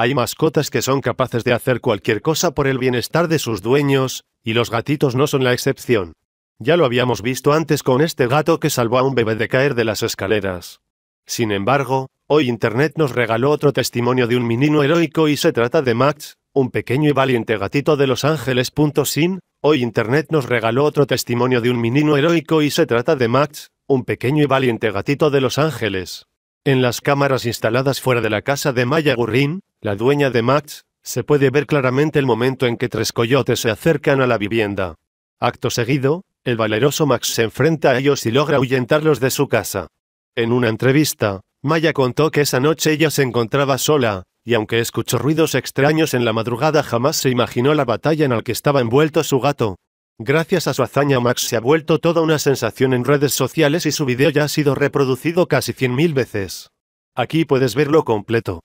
Hay mascotas que son capaces de hacer cualquier cosa por el bienestar de sus dueños, y los gatitos no son la excepción. Ya lo habíamos visto antes con este gato que salvó a un bebé de caer de las escaleras. Sin embargo, hoy Internet nos regaló otro testimonio de un menino heroico y se trata de Max, un pequeño y valiente gatito de Los Ángeles. Sin, hoy Internet nos regaló otro testimonio de un menino heroico y se trata de Max, un pequeño y valiente gatito de Los Ángeles. En las cámaras instaladas fuera de la casa de Maya Gurrin, la dueña de Max, se puede ver claramente el momento en que tres coyotes se acercan a la vivienda. Acto seguido, el valeroso Max se enfrenta a ellos y logra ahuyentarlos de su casa. En una entrevista, Maya contó que esa noche ella se encontraba sola, y aunque escuchó ruidos extraños en la madrugada jamás se imaginó la batalla en la que estaba envuelto su gato. Gracias a su hazaña Max se ha vuelto toda una sensación en redes sociales y su video ya ha sido reproducido casi 100.000 veces. Aquí puedes verlo completo.